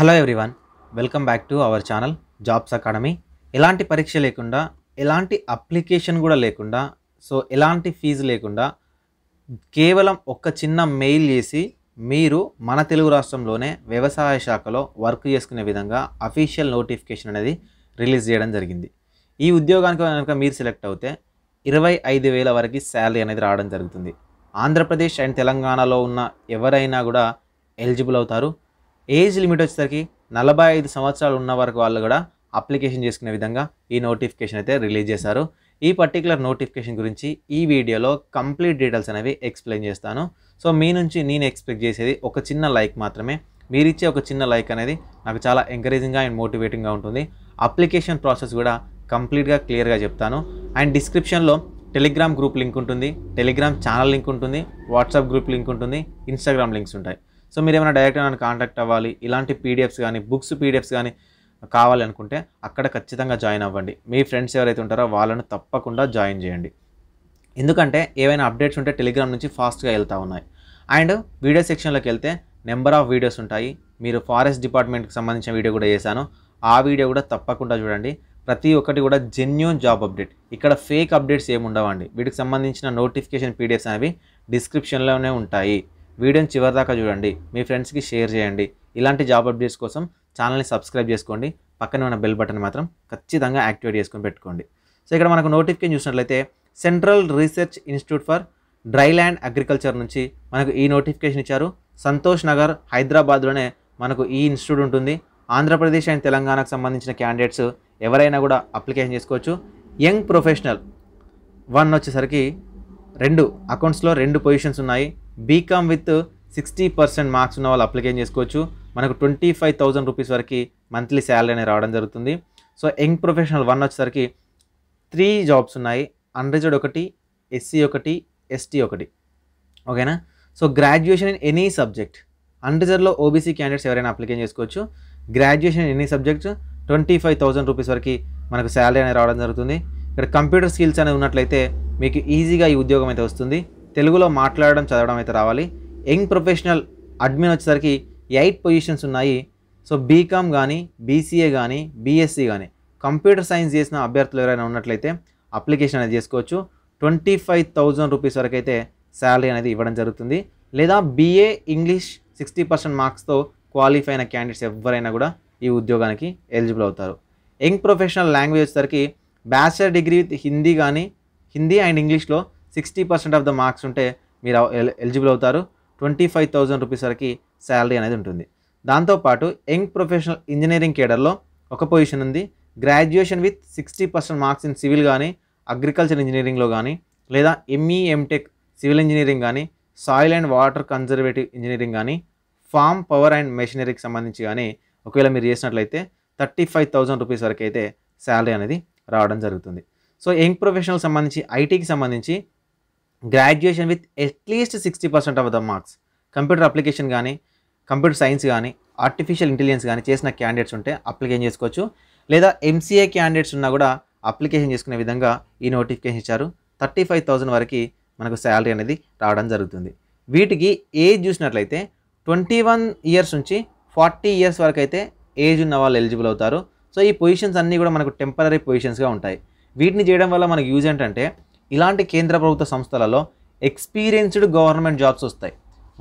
hello everyone welcome back to our channel jobs academy ఎలాంటి పరీక్ష లేకుండా ఎలాంటి అప్లికేషన్ కూడా లేకుండా సో ఎలాంటి ఫీజు లేకుండా కేవలం ఒక చిన్న మెయిల్ చేసి మీరు మన తెలుగు రాష్ట్రంలోనే వ్యవసాయ శాఖలో వర్క్ చేసుకునే విధంగా అఫీషియల్ నోటిఫికేషన్ అనేది రిలీజ్ చేయడం జరిగింది ఈ ఉద్యోగానికి కనుక మీరు సెలెక్ట్ అవుతే ఇరవై ఐదు వేల వరకు శాలరీ అనేది రావడం జరుగుతుంది ఆంధ్రప్రదేశ్ అండ్ తెలంగాణలో ఉన్న ఎవరైనా కూడా ఎలిజిబుల్ అవుతారు ఏజ్ లిమిట్ వచ్చేసరికి నలభై ఐదు సంవత్సరాలు ఉన్న వరకు వాళ్ళు కూడా అప్లికేషన్ చేసుకునే విధంగా ఈ నోటిఫికేషన్ అయితే రిలీజ్ చేశారు ఈ పర్టికులర్ నోటిఫికేషన్ గురించి ఈ వీడియోలో కంప్లీట్ డీటెయిల్స్ అనేవి ఎక్స్ప్లెయిన్ చేస్తాను సో మీ నుంచి నేను ఎక్స్పెక్ట్ చేసేది ఒక చిన్న లైక్ మాత్రమే మీరిచ్చే ఒక చిన్న లైక్ అనేది నాకు చాలా ఎంకరేజింగ్గా అండ్ మోటివేటింగ్గా ఉంటుంది అప్లికేషన్ ప్రాసెస్ కూడా కంప్లీట్గా క్లియర్గా చెప్తాను అండ్ డిస్క్రిప్షన్లో టెలిగ్రామ్ గ్రూప్ లింక్ ఉంటుంది టెలిగ్రామ్ ఛానల్ లింక్ ఉంటుంది వాట్సాప్ గ్రూప్ లింక్ ఉంటుంది ఇన్స్టాగ్రామ్ లింక్స్ ఉంటాయి సో మీరు ఏమైనా డైరెక్ట్గా నన్ను కాంటాక్ట్ అవ్వాలి ఇలాంటి పీడిఎఫ్స్ కానీ బుక్స్ పీడిఎఫ్స్ కానీ కావాలనుకుంటే అక్కడ ఖచ్చితంగా జాయిన్ అవ్వండి మీ ఫ్రెండ్స్ ఎవరైతే ఉంటారో వాళ్ళను తప్పకుండా జాయిన్ చేయండి ఎందుకంటే ఏవైనా అప్డేట్స్ ఉంటే టెలిగ్రామ్ నుంచి ఫాస్ట్గా వెళ్తూ ఉన్నాయి అండ్ వీడియో సెక్షన్లోకి వెళ్తే నెంబర్ ఆఫ్ వీడియోస్ ఉంటాయి మీరు ఫారెస్ట్ డిపార్ట్మెంట్కి సంబంధించిన వీడియో కూడా చేశాను ఆ వీడియో కూడా తప్పకుండా చూడండి ప్రతి ఒక్కటి కూడా జెన్యున్ జాబ్ అప్డేట్ ఇక్కడ ఫేక్ అప్డేట్స్ ఏమి ఉండవండి వీటికి సంబంధించిన నోటిఫికేషన్ పీడిఎఫ్స్ అనేవి డిస్క్రిప్షన్లోనే ఉంటాయి వీడియోని చివరిదాకా చూడండి మీ ఫ్రెండ్స్కి షేర్ చేయండి ఇలాంటి జాబ్ అప్డేట్స్ కోసం ఛానల్ని సబ్స్క్రైబ్ చేసుకోండి పక్కన ఉన్న బెల్ బటన్ మాత్రం ఖచ్చితంగా యాక్టివేట్ చేసుకొని పెట్టుకోండి సో ఇక్కడ మనకు నోటిఫికేషన్ చూసినట్లయితే central research institute for dry land agriculture నుంచి మనకు ఈ నోటిఫికేషన్ ఇచ్చారు సంతోష్ నగర్ హైదరాబాద్లోనే మనకు ఈ ఇన్స్టిట్యూట్ ఉంటుంది ఆంధ్రప్రదేశ్ అండ్ తెలంగాణకు సంబంధించిన క్యాండిడేట్స్ ఎవరైనా కూడా అప్లికేషన్ చేసుకోవచ్చు యంగ్ ప్రొఫెషనల్ వన్ వచ్చేసరికి రెండు అకౌంట్స్లో రెండు పొజిషన్స్ ఉన్నాయి BCom with sixty percent marks ఉన్న వాళ్ళు అప్లికేషన్ చేసుకోవచ్చు మనకు ట్వంటీ ఫైవ్ థౌజండ్ రూపీస్ వరకు మంత్లీ శాలరీ అనేది రావడం జరుగుతుంది సో యంగ్ ప్రొఫెషనల్ వన్ వచ్చేసరికి త్రీ జాబ్స్ ఉన్నాయి అన్రిజర్డ్ ఒకటి ఎస్సీ ఒకటి ఎస్టీ ఒకటి ఓకేనా so graduation in any subject అన్రిజర్వ్లో ఓబీసీ క్యాండిడేట్స్ ఎవరైనా అప్లికేషన్ చేసుకోవచ్చు graduation in any subject twenty five thousand rupees వరకు మనకు శాలరీ అనేది రావడం జరుగుతుంది ఇక్కడ కంప్యూటర్ స్కిల్స్ అనేది ఉన్నట్లయితే మీకు ఈజీగా ఈ ఉద్యోగం అయితే వస్తుంది తెలుగులో మాట్లాడడం చదవడం అయితే రావాలి యంగ్ ప్రొఫెషనల్ అడ్మిన్ వచ్చేసరికి ఎయిట్ పొజిషన్స్ ఉన్నాయి సో బీకామ్ కానీ బీసీఏ కానీ బీఎస్సీ కానీ కంప్యూటర్ సైన్స్ చేసిన అభ్యర్థులు ఎవరైనా ఉన్నట్లయితే అప్లికేషన్ అనేది చేసుకోవచ్చు ట్వంటీ ఫైవ్ థౌజండ్ రూపీస్ వరకు అయితే శాలరీ అనేది ఇవ్వడం జరుగుతుంది లేదా బీఏ ఇంగ్లీష్ సిక్స్టీ పర్సెంట్ మార్క్స్తో క్వాలిఫై అయిన క్యాండిడేట్స్ ఎవరైనా కూడా ఈ ఉద్యోగానికి ఎలిజిబుల్ అవుతారు యంగ్ ప్రొఫెషనల్ లాంగ్వేజ్ వచ్చేసరికి బ్యాచిలర్ డిగ్రీ విత్ హిందీ కానీ హిందీ అండ్ ఇంగ్లీష్లో sixty percent of the marks ఉంటే మీరు ఎలిజిబుల్ అవుతారు ట్వంటీ ఫైవ్ థౌజండ్ రూపీస్ వరకు శాలరీ అనేది ఉంటుంది దాంతోపాటు యంగ్ ప్రొఫెషనల్ ఇంజనీరింగ్ కేడర్లో ఒక పొజిషన్ ఉంది graduation with sixty percent marks in civil కానీ అగ్రికల్చర్ ఇంజనీరింగ్లో కానీ లేదా ME MTech e, civil engineering కానీ soil and water conservative engineering కానీ ఫామ్ పవర్ అండ్ మెషినరీకి సంబంధించి కానీ ఒకవేళ మీరు చేసినట్లయితే థర్టీ ఫైవ్ థౌజండ్ రూపీస్ వరకు అయితే శాలరీ అనేది రావడం జరుగుతుంది సో యంగ్ ప్రొఫెషనల్ సంబంధించి ఐటీకి సంబంధించి graduation with at least sixty percent of the marks computer application కానీ కంప్యూటర్ సైన్స్ కానీ ఆర్టిఫిషియల్ ఇంటెలిజెన్స్ కానీ చేసిన క్యాండిడేట్స్ ఉంటే అప్లికేషన్ చేసుకోవచ్చు లేదా ఎంసీఏ క్యాండిడేట్స్ ఉన్నా కూడా అప్లికేషన్ చేసుకునే విధంగా ఈ నోటిఫికేషన్ ఇచ్చారు థర్టీ ఫైవ్ థౌజండ్ వరకు మనకు శాలరీ అనేది రావడం జరుగుతుంది వీటికి ఏజ్ చూసినట్లయితే ట్వంటీ వన్ ఇయర్స్ నుంచి ఫార్టీ ఇయర్స్ వరకు అయితే ఏజ్ ఉన్న వాళ్ళు ఎలిజిబుల్ అవుతారు సో ఈ పొజిషన్స్ అన్నీ కూడా మనకు టెంపరీ పొజిషన్స్గా ఉంటాయి వీటిని చేయడం వల్ల మనకు యూజ్ ఏంటంటే ఇలాంటి కేంద్ర ప్రభుత్వ సంస్థలలో ఎక్స్పీరియన్స్డ్ గవర్నమెంట్ జాబ్స్ వస్తాయి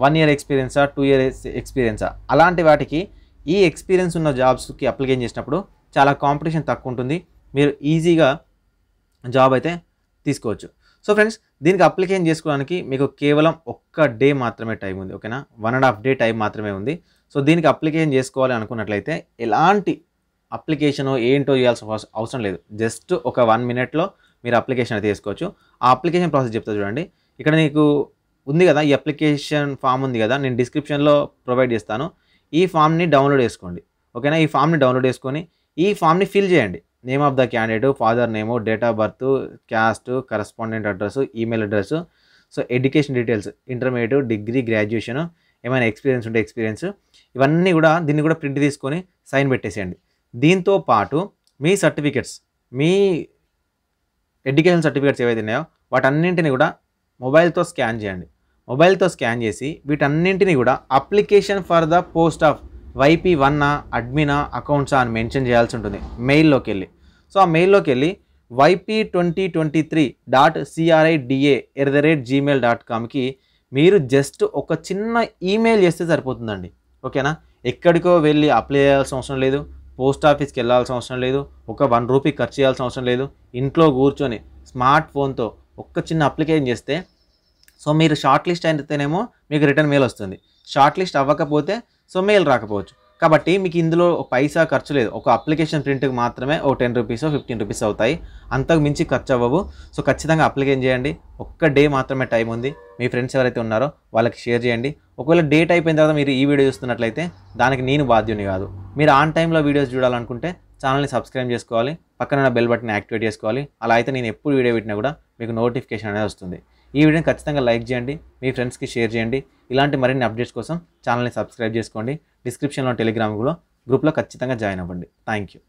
వన్ ఇయర్ ఎక్స్పీరియన్సా టూ ఇయర్ ఎక్స్పీరియన్సా అలాంటి వాటికి ఈ ఎక్స్పీరియన్స్ ఉన్న జాబ్స్కి అప్లికేషన్ చేసినప్పుడు చాలా కాంపిటీషన్ తక్కువ ఉంటుంది మీరు ఈజీగా జాబ్ అయితే తీసుకోవచ్చు సో ఫ్రెండ్స్ దీనికి అప్లికేషన్ చేసుకోవడానికి మీకు కేవలం ఒక్క డే మాత్రమే టైం ఉంది ఓకేనా one and half day time మాత్రమే ఉంది సో దీనికి అప్లికేషన్ చేసుకోవాలి అనుకున్నట్లయితే ఎలాంటి అప్లికేషన్ ఏంటో చేయాల్సిన అవసరం లేదు జస్ట్ ఒక వన్ మినిట్లో మీరు అప్లికేషన్ అయితే తీసుకోవచ్చు ఆ అప్లికేషన్ ప్రాసెస్ చెప్తా చూడండి ఇక్కడ నీకు ఉంది కదా ఈ అప్లికేషన్ ఫామ్ ఉంది కదా నేను డిస్క్రిప్షన్లో ప్రొవైడ్ చేస్తాను ఈ ఫామ్ని డౌన్లోడ్ చేసుకోండి ఓకేనా ఈ ఫామ్ని డౌన్లోడ్ చేసుకొని ఈ ఫామ్ని ఫిల్ చేయండి name of the candidate father name date of birth caste correspondent address email address so education details intermediate degree graduation ఏమైనా ఎక్స్పీరియన్స్ ఉంటే ఎక్స్పీరియన్స్ ఇవన్నీ కూడా దీన్ని కూడా ప్రింట్ తీసుకొని సైన్ పెట్టేసేయండి దీంతో పాటు మీ సర్టిఫికెట్స్ మీ ఎడ్యుకేషన్ సర్టిఫికేట్స్ ఏవైతే ఉన్నాయో వాటన్నింటినీ కూడా మొబైల్తో స్కాన్ చేయండి మొబైల్తో స్కాన్ చేసి వీటన్నింటినీ కూడా application for the post of YP వన్నా అడ్మినా అకౌంట్సా అని మెన్షన్ చేయాల్సి ఉంటుంది మెయిల్లోకి వెళ్ళి సో ఆ మెయిల్లోకి వెళ్ళి YP twenty twenty three dot CRI DA at the rate Gmail dot కామ్కి మీరు జస్ట్ ఒక చిన్న ఈమెయిల్ చేస్తే సరిపోతుందండి ఓకేనా ఎక్కడికో వెళ్ళి అప్లై చేయాల్సిన అవసరం లేదు పోస్ట్ ఆఫీస్కి వెళ్ళాల్సిన అవసరం లేదు ఒక వన్ రూపీ ఖర్చు చేయాల్సిన అవసరం లేదు ఇంట్లో కూర్చొని స్మార్ట్ ఫోన్తో ఒక్క చిన్న అప్లికేషన్ చేస్తే సో మీరు షార్ట్ లిస్ట్ అయితేనేమో మీకు రిటర్న్ మెయిల్ వస్తుంది షార్ట్ లిస్ట్ అవ్వకపోతే సో మెయిల్ రాకపోవచ్చు కాబట్టి మీకు ఇందులో పైసా ఖర్చు లేదు ఒక అప్లికేషన్ ప్రింట్కి మాత్రమే ఓ టెన్ రూపీస్ ఫిఫ్టీన్ రూపీస్ అవుతాయి అంతకు మించి ఖర్చు అవ్వవు సో ఖచ్చితంగా అప్లికేషన్ చేయండి ఒక్క డే మాత్రమే టైం ఉంది మీ ఫ్రెండ్స్ ఎవరైతే ఉన్నారో వాళ్ళకి షేర్ చేయండి ఒకవేళ డేట్ అయిపోయిన తర్వాత మీరు ఈ వీడియో చూస్తున్నట్లయితే దానికి నేను బాధ్యుని కాదు మీరు ఆన్ టైంలో వీడియోస్ చూడాలనుకుంటే ఛానల్ని సబ్స్క్రైబ్ చేసుకోవాలి పక్కన బెల్ బటన్ యాక్టివేట్ చేసుకోవాలి అలా అయితే నేను ఎప్పుడు వీడియో పెట్టినా కూడా మీకు నోటిఫికేషన్ అనేది వస్తుంది ఈ వీడియోని ఖచ్చితంగా లైక్ చేయండి మీ ఫ్రెండ్స్కి షేర్ చేయండి ఇలాంటి మరిన్ని అప్డేట్స్ కోసం ఛానల్ని సబ్స్క్రైబ్ చేసుకోండి డిస్క్రిప్షన్లో టెలిగ్రామ్ కూడా గ్రూప్లో ఖచ్చితంగా జాయిన్ అవ్వండి థ్యాంక్ యూ